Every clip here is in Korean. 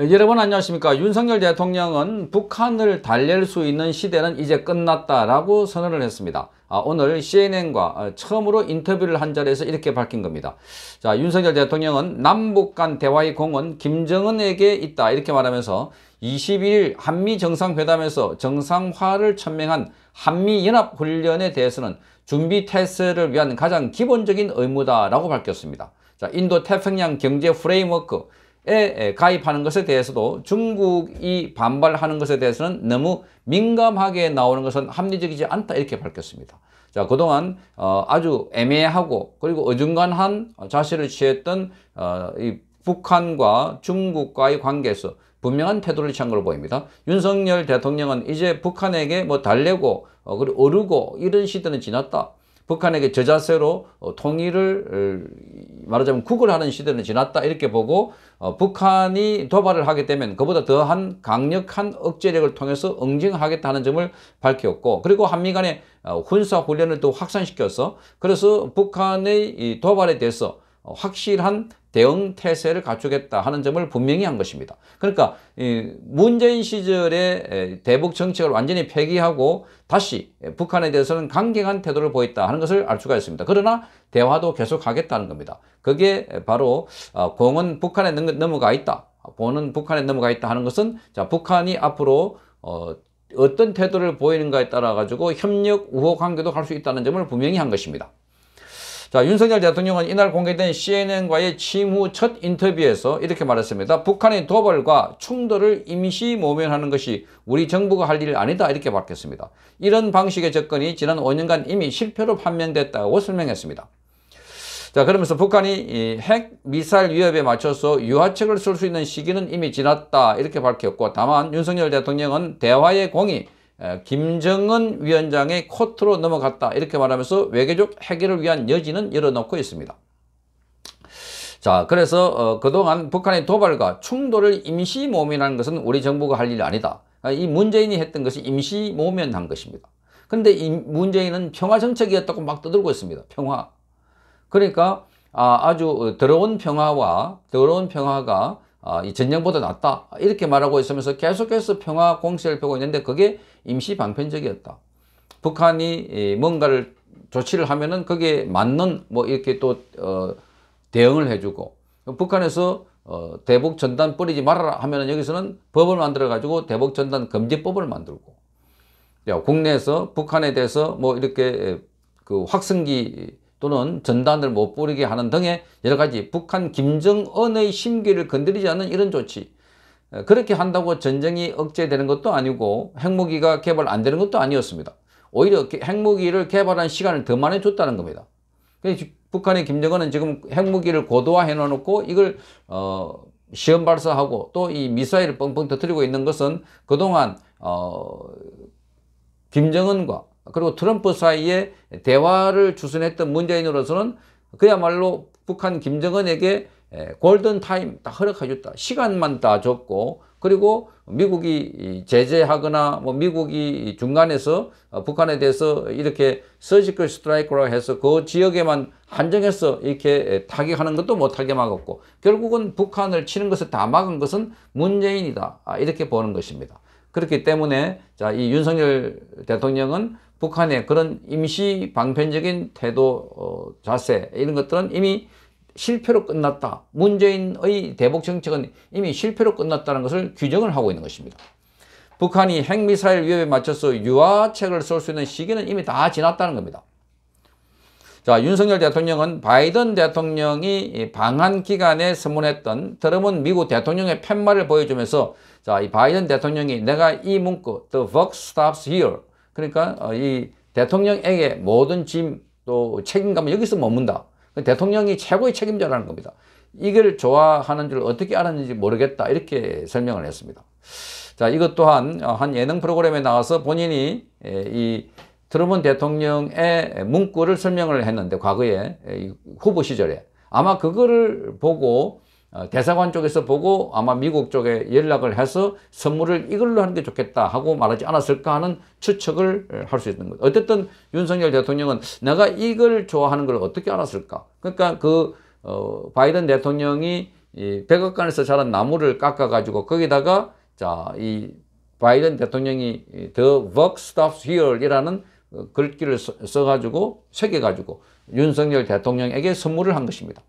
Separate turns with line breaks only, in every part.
네, 여러분 안녕하십니까 윤석열 대통령은 북한을 달랠 수 있는 시대는 이제 끝났다라고 선언을 했습니다 아, 오늘 CNN과 아, 처음으로 인터뷰를 한 자리에서 이렇게 밝힌 겁니다 자 윤석열 대통령은 남북 간 대화의 공은 김정은에게 있다 이렇게 말하면서 21일 한미 정상회담에서 정상화를 천명한 한미연합훈련에 대해서는 준비 태세를 위한 가장 기본적인 의무다라고 밝혔습니다 자 인도 태평양 경제 프레임워크 에 가입하는 것에 대해서도 중국이 반발하는 것에 대해서는 너무 민감하게 나오는 것은 합리적이지 않다 이렇게 밝혔습니다. 자 그동안 어, 아주 애매하고 그리고 어중간한 자세를 취했던 어, 이 북한과 중국과의 관계에서 분명한 태도를 취한 걸로 보입니다. 윤석열 대통령은 이제 북한에게 뭐 달래고 어, 그리고 어르고 이런 시대는 지났다. 북한에게 저자세로 어, 통일을 어, 말하자면 국을 하는 시대는 지났다 이렇게 보고 어, 북한이 도발을 하게 되면 그보다 더한 강력한 억제력을 통해서 응징하겠다는 점을 밝혔고 그리고 한미 간의 어, 훈사 훈련을 또 확산시켜서 그래서 북한의 이 도발에 대해서 어, 확실한 대응 태세를 갖추겠다 하는 점을 분명히 한 것입니다. 그러니까 문재인 시절에 대북 정책을 완전히 폐기하고 다시 북한에 대해서는 강경한 태도를 보였다 하는 것을 알 수가 있습니다. 그러나 대화도 계속하겠다는 겁니다. 그게 바로 어, 공은 북한에 넘어가 있다. 보는 북한에 넘어가 있다 하는 것은 자 북한이 앞으로 어, 어떤 태도를 보이는가에 따라 가지고 협력 우호 관계도 갈 수 있다는 점을 분명히 한 것입니다. 자, 윤석열 대통령은 이날 공개된 CNN과의 취임 후첫 인터뷰에서 이렇게 말했습니다. 북한의 도발과 충돌을 임시 모면하는 것이 우리 정부가 할 일 아니다 이렇게 밝혔습니다. 이런 방식의 접근이 지난 5년간 이미 실패로 판명됐다고 설명했습니다. 자 그러면서 북한이 핵 미사일 위협에 맞춰서 유화책을 쓸 수 있는 시기는 이미 지났다 이렇게 밝혔고 다만 윤석열 대통령은 대화의 공이 김정은 위원장의 코트로 넘어갔다 이렇게 말하면서 외교적 해결을 위한 여지는 열어놓고 있습니다. 자 그래서 어, 그동안 북한의 도발과 충돌을 임시 모면하는 것은 우리 정부가 할 일이 아니다. 아, 이 문재인이 했던 것이 임시 모면한 것입니다. 근데 이 문재인은 평화 정책이었다고 막 떠들고 있습니다. 평화. 그러니까 아, 주 더러운 평화와 더러운 평화가 아, 이 전쟁보다 낫다 이렇게 말하고 있으면서 계속해서 평화 공세를 펴고 있는데 그게 임시 방편적이었다. 북한이 뭔가를 조치를 하면은 그게 맞는 뭐 이렇게 또 어, 대응을 해주고 북한에서 어, 대북 전단 뿌리지 말아라 하면은 여기서는 법을 만들어 가지고 대북 전단 금지법을 만들고 국내에서 북한에 대해서 뭐 이렇게 그 확성기 또는 전단을 못 뿌리게 하는 등의 여러 가지 북한 김정은의 심기를 건드리지 않는 이런 조치 어, 그렇게 한다고 전쟁이 억제되는 것도 아니고 핵무기가 개발 안 되는 것도 아니었습니다. 오히려 핵무기를 개발한 시간을 더 많이 줬다는 겁니다. 북한의 김정은은 지금 핵무기를 고도화해 놓고 이걸 어, 시험 발사하고 또 이 미사일을 뻥뻥 터뜨리고 있는 것은 그동안 어, 김정은과 그리고 트럼프 사이에 대화를 주선했던 문재인으로서는 그야말로 북한 김정은에게 에, 예, 골든 타임 다 허락해줬다. 시간만 다 줬고 그리고 미국이 제재하거나 뭐 미국이 중간에서 어, 북한에 대해서 이렇게 서지컬 스트라이크라고 해서 그 지역에만 한정해서 이렇게 예, 타격하는 것도 못하게 막았고 결국은 북한을 치는 것을 다 막은 것은 문재인이다 아, 이렇게 보는 것입니다. 그렇기 때문에 자 이 윤석열 대통령은 북한의 그런 임시 방편적인 태도 어, 자세 이런 것들은 이미 실패로 끝났다. 문재인의 대북 정책은 이미 실패로 끝났다는 것을 규정을 하고 있는 것입니다. 북한이 핵미사일 위협에 맞춰서 유화책을 쏠 수 있는 시기는 이미 다 지났다는 겁니다. 자, 윤석열 대통령은 바이든 대통령이 방한 기간에 서문했던 드러문 미국 대통령의 팻말을 보여주면서 자, 이 바이든 대통령이 내가 이 문구 The buck stops here 그러니까 어, 이 대통령에게 모든 짐 또 책임감은 여기서 머문다. 대통령이 최고의 책임자라는 겁니다. 이걸 좋아하는 줄 어떻게 알았는지 모르겠다 이렇게 설명을 했습니다. 자 이것 또한 어, 한 예능 프로그램에 나와서 본인이 이 트럼프 대통령의 문구를 설명을 했는데 과거에 후보 시절에 아마 그거를 보고 어, 대사관 쪽에서 보고 아마 미국 쪽에 연락을 해서 선물을 이걸로 하는 게 좋겠다 하고 말하지 않았을까 하는 추측을 할 수 있는 거죠. 어쨌든 윤석열 대통령은 내가 이걸 좋아하는 걸 어떻게 알았을까? 그러니까 그 어, 바이든 대통령이 이 백악관에서 자란 나무를 깎아가지고 거기다가 자이 바이든 대통령이 The Work Stops Here이라는 어, 글귀를 써가지고 새겨가지고 윤석열 대통령에게 선물을 한 것입니다.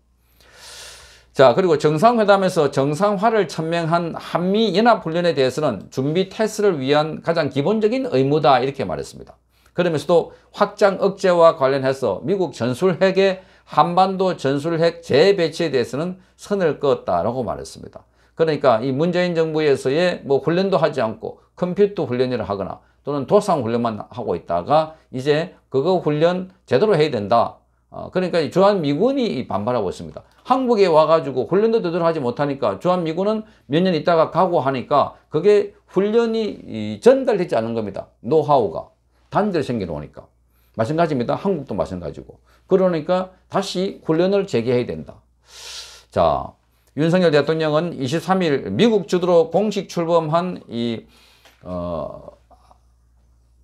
자 그리고 정상회담에서 정상화를 천명한 한미연합훈련에 대해서는 준비 테스트를 위한 가장 기본적인 의무다 이렇게 말했습니다. 그러면서도 확장 억제와 관련해서 미국 전술핵의 한반도 전술핵 재배치에 대해서는 선을 었다라고 말했습니다. 그러니까 이 문재인 정부에서의 뭐 훈련도 하지 않고 컴퓨터 훈련이라 하거나 또는 도상 훈련만 하고 있다가 이제 그거 훈련 제대로 해야 된다. 어, 그러니까 주한미군이 반발하고 있습니다. 한국에 와가지고 훈련도 제대로 하지 못하니까 주한미군은 몇 년 있다가 가고 하니까 그게 훈련이 전달되지 않은 겁니다. 노하우가. 단절 생겨놓으니까. 마찬가지입니다. 한국도 마찬가지고. 그러니까 다시 훈련을 재개해야 된다. 자, 윤석열 대통령은 23일 미국 주도로 공식 출범한 이, 어,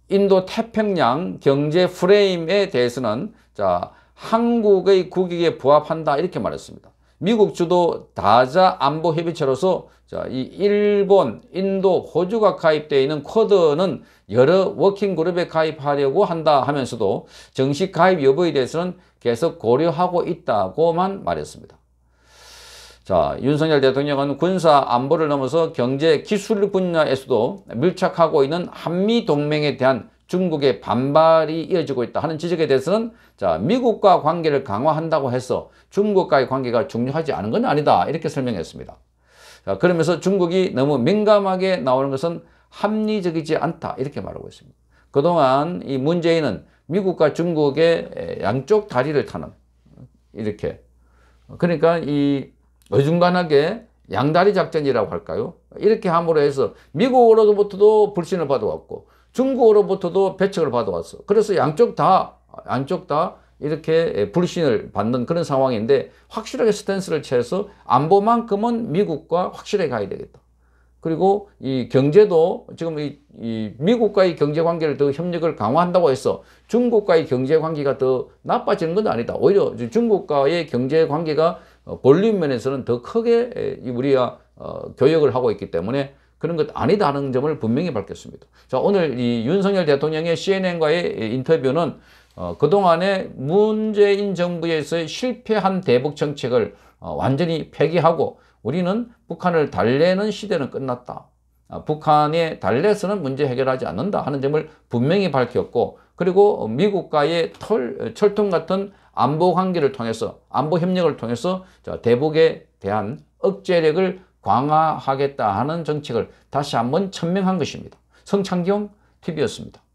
인도 태평양 경제 프레임에 대해서는 자, 한국의 국익에 부합한다 이렇게 말했습니다. 미국 주도 다자 안보 협의체로서 이 일본, 인도, 호주가 가입되어 있는 쿼드는 여러 워킹 그룹에 가입하려고 한다 하면서도 정식 가입 여부에 대해서는 계속 고려하고 있다고만 말했습니다. 자, 윤석열 대통령은 군사 안보를 넘어서 경제 기술 분야에서도 밀착하고 있는 한미 동맹에 대한 중국의 반발이 이어지고 있다 하는 지적에 대해서는 자 미국과 관계를 강화한다고 해서 중국과의 관계가 중요하지 않은 건 아니다 이렇게 설명했습니다. 자, 그러면서 중국이 너무 민감하게 나오는 것은 합리적이지 않다 이렇게 말하고 있습니다. 그동안 이 문재인은 미국과 중국의 양쪽 다리를 타는 이렇게 그러니까 이 어중간하게 양다리 작전이라고 할까요? 이렇게 함으로 해서 미국으로부터도 불신을 받아왔고 중국으로부터도 배척을 받아왔어. 그래서 양쪽 다, 양쪽 다 이렇게 불신을 받는 그런 상황인데 확실하게 스탠스를 취해서 안보만큼은 미국과 확실하게 가야 되겠다. 그리고 이 경제도 지금 이, 이 미국과의 경제 관계를 더 협력을 강화한다고 해서 중국과의 경제 관계가 더 나빠지는 건 아니다. 오히려 중국과의 경제 관계가 어, 볼륨 면에서는 더 크게 우리가 어, 교역을 하고 있기 때문에 그런 것 아니다는 점을 분명히 밝혔습니다. 자, 오늘 이 윤석열 대통령의 CNN과의 인터뷰는 어, 그동안의 문재인 정부에서의 실패한 대북 정책을 어, 완전히 폐기하고 우리는 북한을 달래는 시대는 끝났다. 아, 북한의 달래서는 문제 해결하지 않는다 하는 점을 분명히 밝혔고 그리고 미국과의 털, 철통 같은 안보 관계를 통해서 안보 협력을 통해서 자, 대북에 대한 억제력을 강화하겠다 하는 정책을 다시 한번 천명한 것입니다. 성창경 TV였습니다.